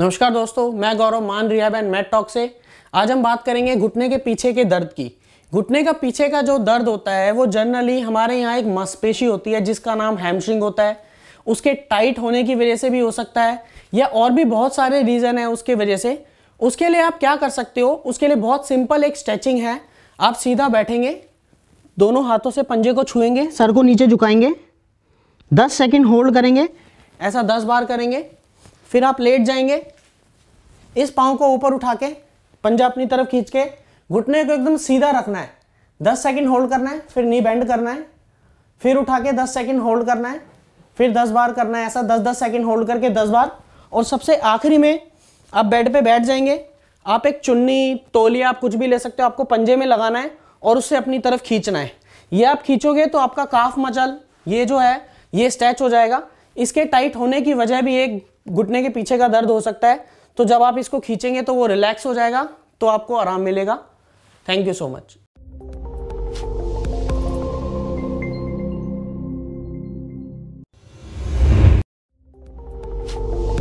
नमस्कार दोस्तों मैं गौरव मान रिया बैन मेट टॉक से आज हम बात करेंगे घुटने के पीछे के दर्द की घुटने का पीछे का जो दर्द होता है वो जनरली हमारे यहाँ एक मांसपेशी होती है जिसका नाम हैमस्ट्रिंग होता है उसके टाइट होने की वजह से भी हो सकता है या और भी बहुत सारे रीज़न है उसके वजह से उसके लिए आप क्या कर सकते हो उसके लिए बहुत सिंपल एक स्ट्रेचिंग है आप सीधा बैठेंगे दोनों हाथों से पंजे को छुएंगे सर को नीचे झुकाएंगे दस सेकेंड होल्ड करेंगे ऐसा दस बार करेंगे फिर आप लेट जाएंगे इस पाँव को ऊपर उठा के पंजा अपनी तरफ खींच के घुटने को एकदम सीधा रखना है दस सेकेंड होल्ड करना है फिर नी बैंड करना है फिर उठा के दस सेकेंड होल्ड करना है फिर दस बार करना है ऐसा दस दस सेकेंड होल्ड करके दस बार और सबसे आखिरी में आप बेड पे बैठ जाएंगे आप एक चुन्नी तोलिया आप कुछ भी ले सकते हो आपको पंजे में लगाना है और उससे अपनी तरफ खींचना है ये आप खींचोगे तो आपका काफ मचल ये जो है ये स्टैच हो जाएगा इसके टाइट होने की वजह भी एक घुटने के पीछे का दर्द हो सकता है तो जब आप इसको खींचेंगे तो वो रिलैक्स हो जाएगा तो आपको आराम मिलेगा thank you so much you